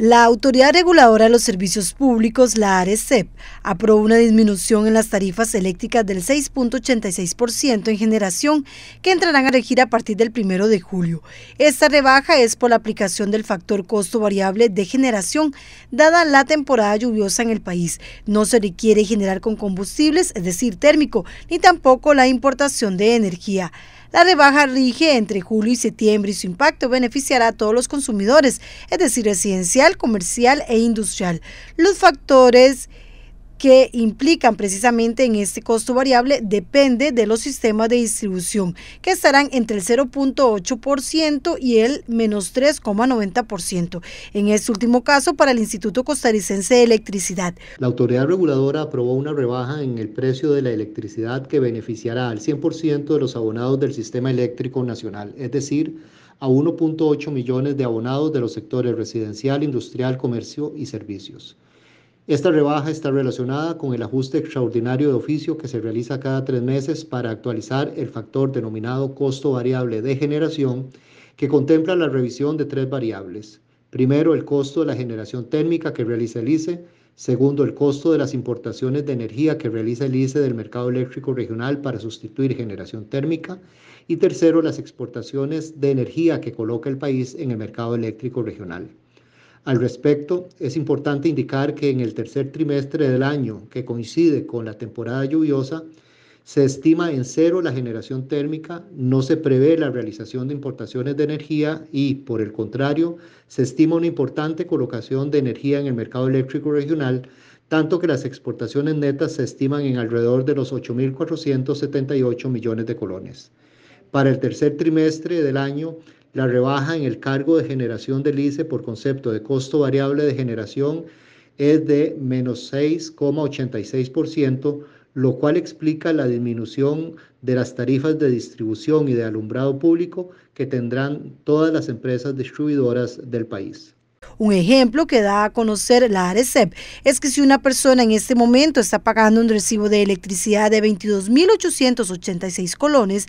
La Autoridad Reguladora de los Servicios Públicos, la ARECEP, aprobó una disminución en las tarifas eléctricas del 6.86% en generación que entrarán a regir a partir del 1 de julio. Esta rebaja es por la aplicación del factor costo variable de generación, dada la temporada lluviosa en el país. No se requiere generar con combustibles, es decir, térmico, ni tampoco la importación de energía. La rebaja rige entre julio y septiembre y su impacto beneficiará a todos los consumidores, es decir, residencial, comercial e industrial. Los factores que implican precisamente en este costo variable depende de los sistemas de distribución, que estarán entre el 0.8% y el menos 3,90%. En este último caso, para el Instituto Costarricense de Electricidad. La autoridad reguladora aprobó una rebaja en el precio de la electricidad que beneficiará al 100% de los abonados del sistema eléctrico nacional, es decir, a 1.8 millones de abonados de los sectores residencial, industrial, comercio y servicios. Esta rebaja está relacionada con el ajuste extraordinario de oficio que se realiza cada tres meses para actualizar el factor denominado costo variable de generación, que contempla la revisión de tres variables. Primero, el costo de la generación térmica que realiza el ICE. Segundo, el costo de las importaciones de energía que realiza el ICE del mercado eléctrico regional para sustituir generación térmica. Y tercero, las exportaciones de energía que coloca el país en el mercado eléctrico regional. Al respecto, es importante indicar que en el tercer trimestre del año, que coincide con la temporada lluviosa, se estima en cero la generación térmica, no se prevé la realización de importaciones de energía y, por el contrario, se estima una importante colocación de energía en el mercado eléctrico regional, tanto que las exportaciones netas se estiman en alrededor de los 8.478 millones de colones. Para el tercer trimestre del año, la rebaja en el cargo de generación del ICE por concepto de costo variable de generación es de menos 6,86%, lo cual explica la disminución de las tarifas de distribución y de alumbrado público que tendrán todas las empresas distribuidoras del país. Un ejemplo que da a conocer la ARECEP es que si una persona en este momento está pagando un recibo de electricidad de 22.886 colones,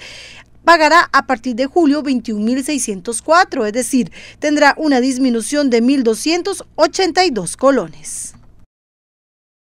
pagará a partir de julio 21.604, es decir, tendrá una disminución de 1.282 colones.